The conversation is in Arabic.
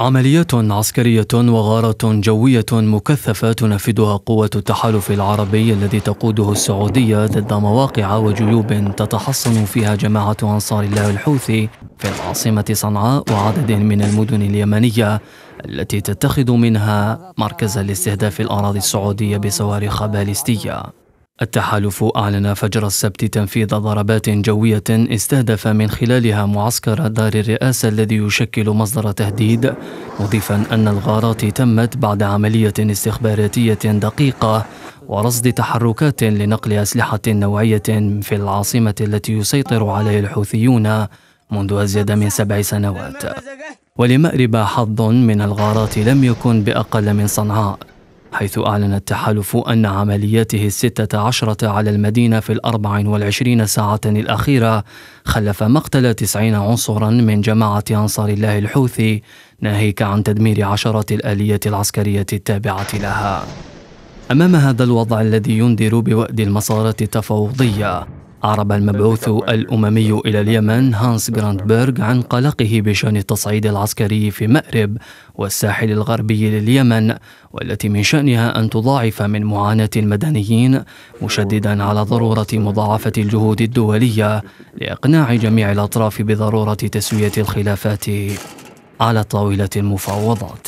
عمليات عسكرية وغارة جوية مكثفة تنفذها قوة التحالف العربي الذي تقوده السعودية ضد مواقع وجيوب تتحصن فيها جماعة أنصار الله الحوثي في العاصمة صنعاء وعدد من المدن اليمنية التي تتخذ منها مركز لاستهداف الأراضي السعودية بصواريخ باليستية التحالف أعلن فجر السبت تنفيذ ضربات جوية استهدف من خلالها معسكر دار الرئاسة الذي يشكل مصدر تهديد مضيفا أن الغارات تمت بعد عملية استخباراتية دقيقة ورصد تحركات لنقل أسلحة نوعية في العاصمة التي يسيطر عليها الحوثيون منذ أزيد من سبع سنوات ولمأرب حظ من الغارات لم يكن بأقل من صنعاء حيث أعلن التحالف أن عملياته الستة عشرة على المدينة في الأربع والعشرين ساعة الأخيرة خلف مقتل تسعين عنصرا من جماعة أنصار الله الحوثي ناهيك عن تدمير عشرة الآلية العسكرية التابعة لها أمام هذا الوضع الذي ينذر بوأد المسارات التفاوضية أعرب المبعوث الأممي إلى اليمن هانس جراندبرغ عن قلقه بشأن التصعيد العسكري في مأرب والساحل الغربي لليمن والتي من شأنها أن تضاعف من معاناة المدنيين مشددا على ضرورة مضاعفة الجهود الدولية لإقناع جميع الأطراف بضرورة تسوية الخلافات على طاولة المفاوضات